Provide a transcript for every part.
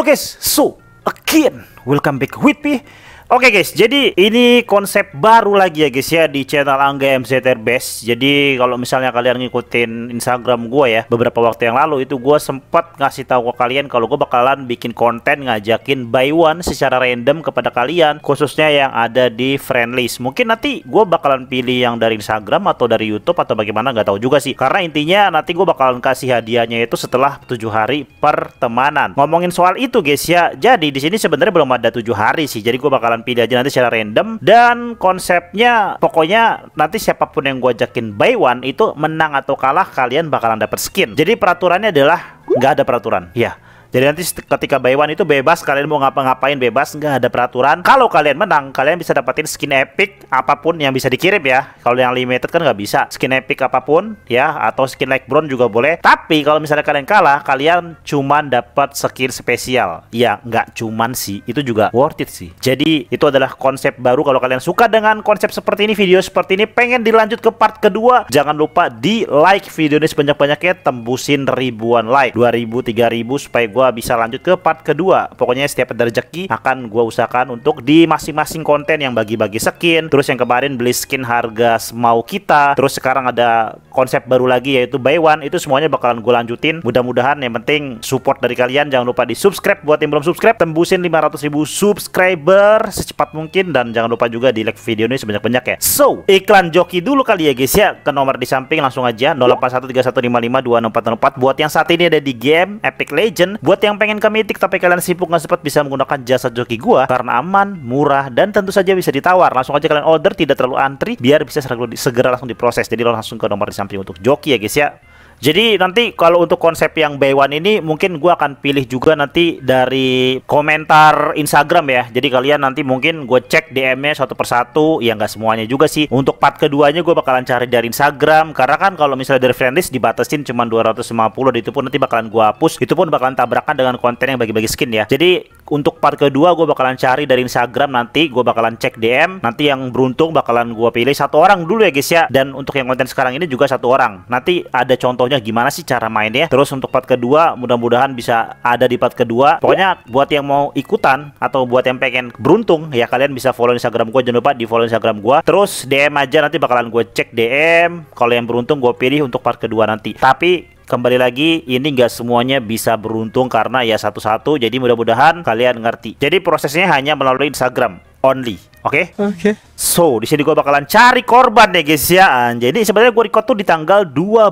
hello guys so again welcome back with me Oke okay guys, jadi ini konsep baru lagi ya guys ya di channel Angga MZR Best. Jadi kalau misalnya kalian ngikutin Instagram gue ya, beberapa waktu yang lalu itu gue sempat ngasih tahu ke kalian kalau gue bakalan bikin konten ngajakin buy one secara random kepada kalian, khususnya yang ada di friend list. Mungkin nanti gue bakalan pilih yang dari Instagram atau dari YouTube atau bagaimana nggak tahu juga sih. Karena intinya nanti gue bakalan kasih hadiahnya itu setelah tujuh hari pertemanan. Ngomongin soal itu guys ya, jadi di sini sebenarnya belum ada tujuh hari sih. Jadi gue bakalan bakalan pilih aja nanti secara random dan konsepnya pokoknya nanti siapapun yang gue ajakin buy one itu menang atau kalah kalian bakalan dapat skin jadi peraturannya adalah nggak ada peraturan ya jadi nanti ketika buy one itu bebas kalian mau ngapa-ngapain bebas nggak ada peraturan. Kalau kalian menang kalian bisa dapetin skin epic apapun yang bisa dikirim ya. Kalau yang limited kan nggak bisa skin epic apapun ya atau skin like brown juga boleh. Tapi kalau misalnya kalian kalah kalian cuman dapat skin spesial. Ya nggak cuman sih itu juga worth it sih. Jadi itu adalah konsep baru kalau kalian suka dengan konsep seperti ini video seperti ini pengen dilanjut ke part kedua jangan lupa di like video ini sebanyak-banyaknya tembusin ribuan like 2000 3000 supaya gue gue bisa lanjut ke part kedua pokoknya setiap ada rezeki akan gue usahakan untuk di masing-masing konten yang bagi-bagi skin terus yang kemarin beli skin harga semau kita terus sekarang ada konsep baru lagi yaitu buy one itu semuanya bakalan gue lanjutin mudah-mudahan yang penting support dari kalian jangan lupa di subscribe buat yang belum subscribe tembusin 500 ribu subscriber secepat mungkin dan jangan lupa juga di like video ini sebanyak-banyak ya so iklan joki dulu kali ya guys ya ke nomor di samping langsung aja 081315526404 buat yang saat ini ada di game Epic Legend Buat yang pengen ke Mythic tapi kalian sibuk nggak sempat bisa menggunakan jasa joki gua karena aman, murah, dan tentu saja bisa ditawar. Langsung aja kalian order, tidak terlalu antri, biar bisa segera langsung diproses. Jadi lo langsung ke nomor di samping untuk joki ya guys ya. Jadi nanti kalau untuk konsep yang b one ini mungkin gue akan pilih juga nanti dari komentar Instagram ya. Jadi kalian nanti mungkin gue cek DM-nya satu persatu. Ya nggak semuanya juga sih. Untuk part keduanya gue bakalan cari dari Instagram. Karena kan kalau misalnya dari friendlist dibatasin cuma 250 itu pun nanti bakalan gue hapus. Itu pun bakalan tabrakan dengan konten yang bagi-bagi skin ya. Jadi untuk part kedua gue bakalan cari dari Instagram nanti gue bakalan cek DM nanti yang beruntung bakalan gue pilih satu orang dulu ya guys ya dan untuk yang konten sekarang ini juga satu orang nanti ada contohnya gimana sih cara mainnya terus untuk part kedua mudah-mudahan bisa ada di part kedua pokoknya buat yang mau ikutan atau buat yang pengen beruntung ya kalian bisa follow Instagram gue jangan lupa di follow Instagram gue terus DM aja nanti bakalan gue cek DM kalau yang beruntung gue pilih untuk part kedua nanti tapi kembali lagi ini nggak semuanya bisa beruntung karena ya satu-satu jadi mudah-mudahan kalian ngerti jadi prosesnya hanya melalui Instagram only Oke? Okay? Oke. Okay. So, di sini gua bakalan cari korban ya guys ya. Jadi sebenarnya gua record tuh di tanggal 12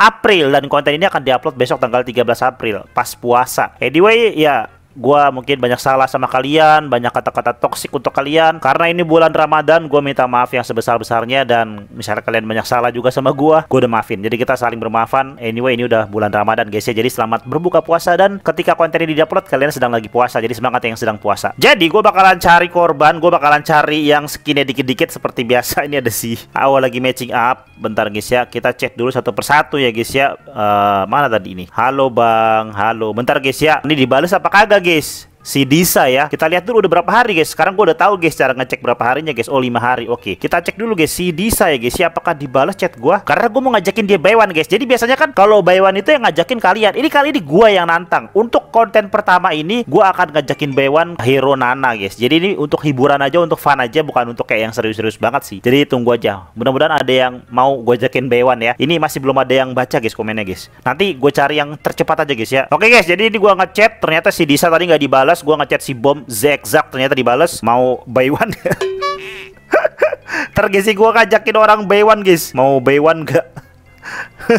April dan konten ini akan diupload besok tanggal 13 April pas puasa. Anyway, ya gue mungkin banyak salah sama kalian, banyak kata-kata toksik untuk kalian. Karena ini bulan Ramadan, gue minta maaf yang sebesar-besarnya dan misalnya kalian banyak salah juga sama gue, gue udah maafin. Jadi kita saling bermaafan. Anyway, ini udah bulan Ramadan guys ya. Jadi selamat berbuka puasa dan ketika konten ini diupload kalian sedang lagi puasa. Jadi semangat yang sedang puasa. Jadi gue bakalan cari korban, gue bakalan cari yang skinnya dikit-dikit seperti biasa. Ini ada sih. awal lagi matching up. Bentar guys ya, kita cek dulu satu persatu ya guys ya. Uh, mana tadi ini? Halo bang, halo. Bentar guys ya. Ini dibales apa kagak Agis, si Disa ya. Kita lihat dulu udah berapa hari guys. Sekarang gue udah tahu guys cara ngecek berapa harinya guys. Oh 5 hari. Oke. Okay. Kita cek dulu guys si Disa ya guys. Siapakah dibalas chat gue? Karena gue mau ngajakin dia Baywan, guys. Jadi biasanya kan kalau Baywan itu yang ngajakin kalian. Ini kali ini gue yang nantang. Untuk konten pertama ini gue akan ngajakin Baywan, Hero Nana guys. Jadi ini untuk hiburan aja, untuk fun aja, bukan untuk kayak yang serius-serius banget sih. Jadi tunggu aja. Mudah-mudahan ada yang mau gue ajakin Baywan ya. Ini masih belum ada yang baca guys komennya guys. Nanti gue cari yang tercepat aja guys ya. Oke okay, guys, jadi ini gue ngechat ternyata si Disa tadi nggak dibalas balas gua ngechat si bom zigzag ternyata dibales mau buy one Tergesi gua ngajakin orang buy one guys Mau buy one gak?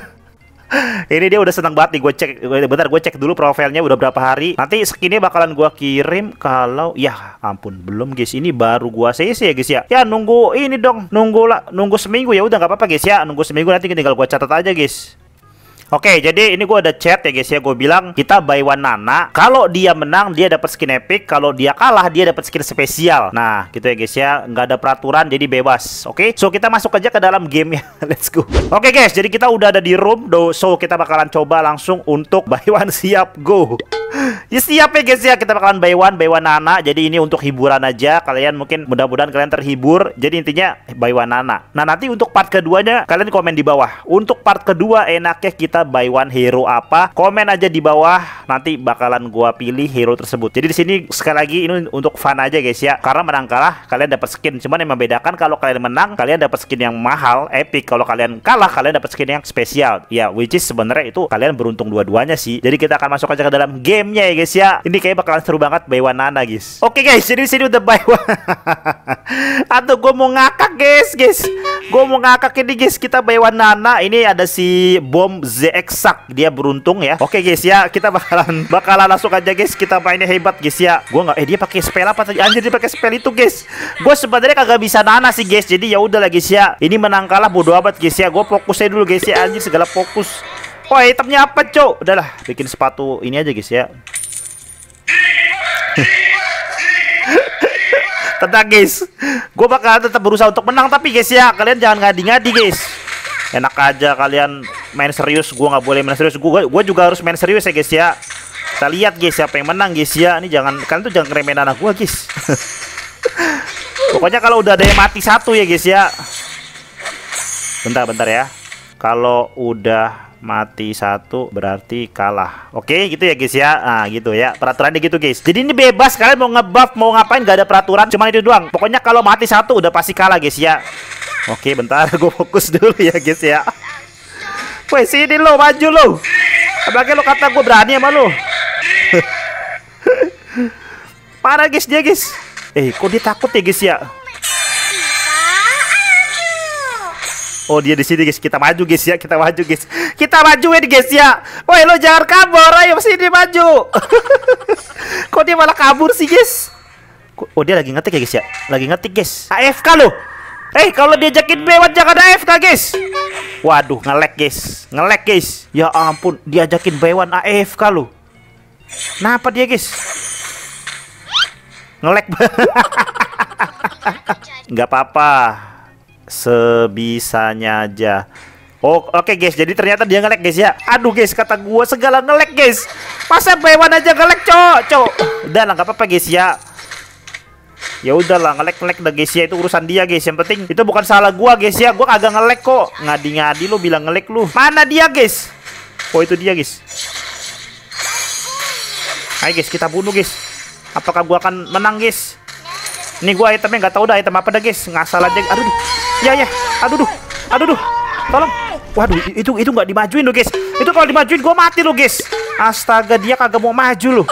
ini dia udah senang banget nih gue cek bentar gue cek dulu profilnya udah berapa hari nanti skinnya bakalan gue kirim kalau ya ampun belum guys ini baru gue cc ya guys ya ya nunggu ini dong nunggu lah nunggu seminggu ya udah nggak apa-apa guys ya nunggu seminggu nanti tinggal gue catat aja guys Oke, jadi ini gue ada chat ya guys ya. Gue bilang kita buy one Nana. Kalau dia menang dia dapat skin epic. Kalau dia kalah dia dapat skin spesial. Nah, gitu ya guys ya. Nggak ada peraturan jadi bebas. Oke, so kita masuk aja ke dalam game ya. Let's go. Oke guys, jadi kita udah ada di room. So kita bakalan coba langsung untuk buy one siap go. Ya siap ya guys ya kita bakalan buy one buy one Nana. Jadi ini untuk hiburan aja. Kalian mungkin mudah-mudahan kalian terhibur. Jadi intinya buy one Nana. Nah nanti untuk part keduanya kalian komen di bawah. Untuk part kedua enaknya kita buy one hero apa? Komen aja di bawah, nanti bakalan gua pilih hero tersebut. Jadi di sini sekali lagi ini untuk fun aja guys ya. Karena menang kalah kalian dapat skin. Cuman yang membedakan kalau kalian menang kalian dapat skin yang mahal, epic. Kalau kalian kalah kalian dapat skin yang spesial. Ya, which is sebenarnya itu kalian beruntung dua-duanya sih. Jadi kita akan masuk aja ke dalam gamenya ya guys ya. Ini kayak bakalan seru banget buy one nana guys. Oke okay, guys, jadi sini udah buy one. Atau gue mau ngakak guys, guys. Gue mau ngakak ini guys Kita bawa nana. Ini ada si Bom ZX -sak. Dia beruntung ya Oke guys ya Kita bakalan Bakalan langsung aja guys Kita mainnya hebat guys ya Gue gak Eh dia pakai spell apa tadi Anjir dia pakai spell itu guys Gue sebenarnya kagak bisa nana sih guys Jadi ya udah lah guys ya Ini menang kalah bodo amat guys ya Gue fokusnya dulu guys ya Anjir segala fokus Wah oh, itemnya apa cok Udahlah bikin sepatu ini aja guys ya Tenang guys Gue bakal tetap berusaha untuk menang Tapi guys ya Kalian jangan ngadi-ngadi guys Enak aja kalian main serius Gue gak boleh main serius Gue juga harus main serius ya guys ya Kita lihat guys siapa yang menang guys ya Ini jangan Kalian tuh jangan ngeremehin anak gue guys Pokoknya kalau udah ada yang mati satu ya guys ya Bentar bentar ya Kalau udah mati satu berarti kalah. Oke, gitu ya guys ya. Nah, gitu ya. Peraturannya gitu guys. Jadi ini bebas kalian mau ngebuff mau ngapain gak ada peraturan, Cuma itu doang. Pokoknya kalau mati satu udah pasti kalah guys ya. Oke, bentar gue fokus dulu ya guys ya. Woi, sini lo maju lo. Apalagi lo kata gue berani sama lo. Parah guys dia guys. Eh, kok dia takut ya guys ya? Oh dia di sini guys, kita maju guys ya, kita maju guys, kita maju ya guys ya. Woi lo jangan kabur, ayo sini maju. Kok dia malah kabur sih guys? Oh dia lagi ngetik ya guys ya, lagi ngetik guys. AFK lo. Eh hey, kalau diajakin bewat jangan AFK guys. Waduh ngelek guys, ngelek guys. Ya ampun dia diajakin bewan AFK lo. Napa dia guys? Ngelek. Nggak apa-apa sebisanya aja. Oh, oke okay guys, jadi ternyata dia ngelek guys ya. Aduh guys, kata gue segala ngelek guys. Masa bewan aja ngelek, cok, cok. Udah lah, apa-apa guys ya. Ya udahlah, ngelek ngelek dah guys ya itu urusan dia guys. Yang penting itu bukan salah gue guys ya. Gue agak ngelek kok. Ngadi-ngadi lo bilang ngelek lu. Mana dia guys? Oh, itu dia guys. Ayo guys, kita bunuh guys. Apakah gue akan menang guys? Ini gua itemnya nggak tau dah item apa dah guys. Ngasal aja. Aduh ya ya aduh duh aduh duh tolong waduh itu itu nggak dimajuin lo guys itu kalau dimajuin gue mati lo guys astaga dia kagak mau maju lo.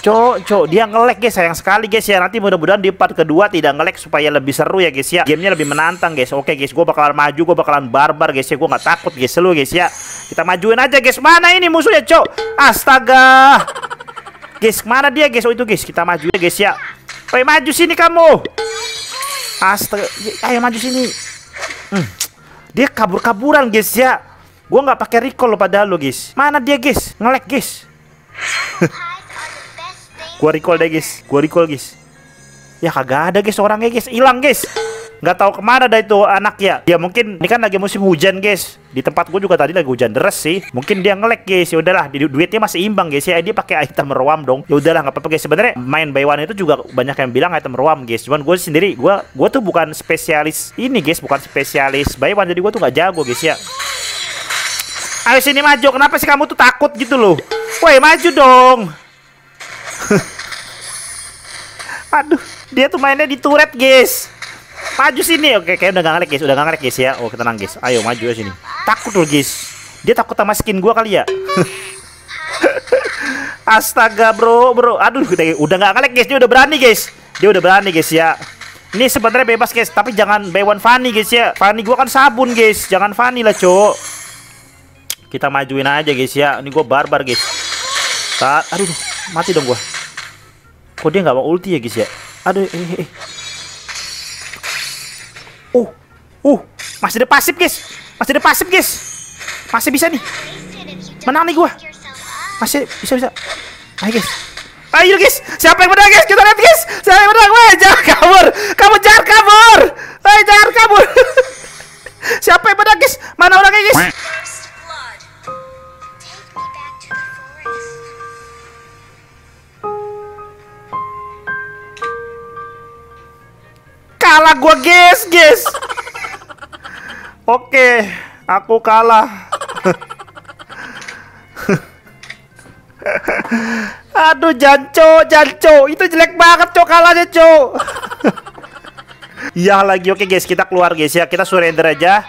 Cok, cok, dia ngelek guys, sayang sekali guys ya. Nanti mudah-mudahan di part kedua tidak ngelek supaya lebih seru ya guys ya. Gamenya lebih menantang guys. Oke guys, gue bakalan maju, gue bakalan barbar guys ya. Gue gak takut guys, lu guys ya. Kita majuin aja guys. Mana ini musuhnya cok? Astaga. Guys, mana dia guys? Oh itu guys, kita maju ya guys ya. Woi maju sini kamu. Astaga, ayo maju sini. Hmm. Dia kabur-kaburan, guys ya. Gua nggak pakai recall loh padahal lo, guys. Mana dia, guys? Ngelek, guys. gua recall deh, guys. Gua recall, guys. Ya kagak ada, guys, orangnya, guys. Hilang, guys nggak tahu kemana dah itu anak ya ya mungkin ini kan lagi musim hujan guys di tempat gue juga tadi lagi hujan deras sih mungkin dia ngelek guys ya udahlah du duitnya masih imbang guys ya dia pakai item ruam dong ya udahlah nggak apa-apa guys sebenarnya main by one itu juga banyak yang bilang item ruam guys cuman gue sendiri gue gue tuh bukan spesialis ini guys bukan spesialis by one jadi gue tuh nggak jago guys ya ayo sini maju kenapa sih kamu tuh takut gitu loh woi maju dong aduh dia tuh mainnya di turret guys Maju sini. Oke, kayak udah gak ngelek, guys. Udah gak ngelek, guys ya. Oh, tenang guys Ayo maju ya sini. Takut loh, guys. Dia takut sama skin gua kali ya. Astaga, Bro, Bro. Aduh, udah udah gak guys. Dia udah berani, guys. Dia udah berani, guys ya. Ini sebenarnya bebas, guys, tapi jangan bewan funny guys ya. funny gua kan sabun, guys. Jangan funny lah, Cok. Kita majuin aja, guys ya. Ini gua barbar, guys. Ta aduh, mati dong gua. Kok dia nggak mau ulti ya, guys ya? Aduh, eh, eh. eh. Uh, uh, masih ada pasif guys, masih ada pasif guys, masih bisa nih, menang nih gua, masih bisa bisa, ayo guys, ayo guys, siapa yang menang guys, kita lihat guys, siapa yang menang, wajah kamu Oke, aku kalah. Aduh, Janco, Janco, itu jelek banget, Cok, kalahnya, Cok. Iya lagi, oke guys, kita keluar guys ya, kita surrender aja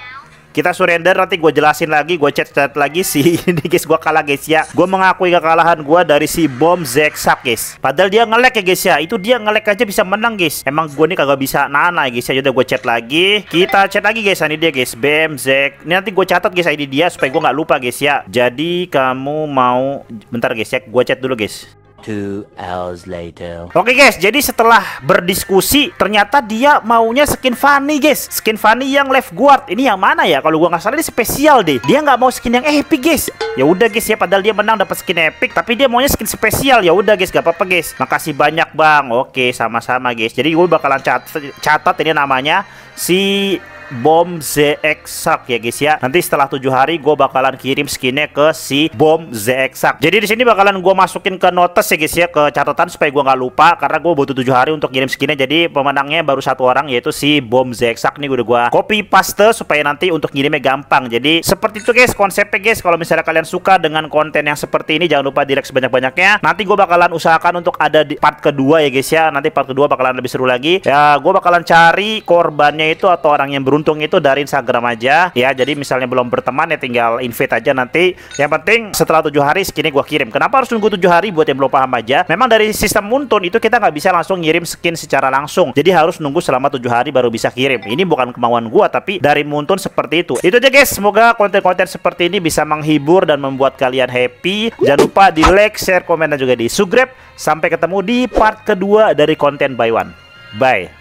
kita surrender nanti gue jelasin lagi gue chat chat lagi si ini guys gue kalah guys ya gue mengakui kekalahan gue dari si bom zigzag guys padahal dia ngelek ya guys ya itu dia ngelek aja bisa menang guys emang gue nih kagak bisa nana guys ya udah gue chat lagi kita chat lagi guys ini dia guys bom zag ini nanti gue catat guys ini dia supaya gue nggak lupa guys ya jadi kamu mau bentar guys ya gue chat dulu guys Two hours later. Oke guys, jadi setelah berdiskusi, ternyata dia maunya skin Fanny guys. Skin Fanny yang left guard. Ini yang mana ya? Kalau gua nggak salah ini spesial deh. Dia nggak mau skin yang epic guys. Ya udah guys ya, padahal dia menang dapat skin epic, tapi dia maunya skin spesial. Ya udah guys, gak apa-apa guys. Makasih banyak bang. Oke, sama-sama guys. Jadi gue bakalan catat, catat ini namanya si bom ZX Shark ya guys ya. Nanti setelah tujuh hari gue bakalan kirim skinnya ke si bom ZX Shark. Jadi di sini bakalan gue masukin ke notes ya guys ya ke catatan supaya gue nggak lupa karena gue butuh tujuh hari untuk kirim skinnya. Jadi pemenangnya baru satu orang yaitu si bom ZX Shark nih udah gue copy paste supaya nanti untuk ngirimnya gampang. Jadi seperti itu guys konsepnya guys. Kalau misalnya kalian suka dengan konten yang seperti ini jangan lupa di like sebanyak-banyaknya. Nanti gue bakalan usahakan untuk ada di part kedua ya guys ya. Nanti part kedua bakalan lebih seru lagi. Ya gue bakalan cari korbannya itu atau orang yang beruntung untung itu dari Instagram aja ya jadi misalnya belum berteman ya tinggal invite aja nanti yang penting setelah tujuh hari skinnya gue kirim kenapa harus nunggu tujuh hari buat yang belum paham aja memang dari sistem untung itu kita nggak bisa langsung ngirim skin secara langsung jadi harus nunggu selama tujuh hari baru bisa kirim ini bukan kemauan gue tapi dari Muntun seperti itu itu aja guys semoga konten-konten seperti ini bisa menghibur dan membuat kalian happy jangan lupa di like share komen dan juga di subscribe sampai ketemu di part kedua dari konten by one bye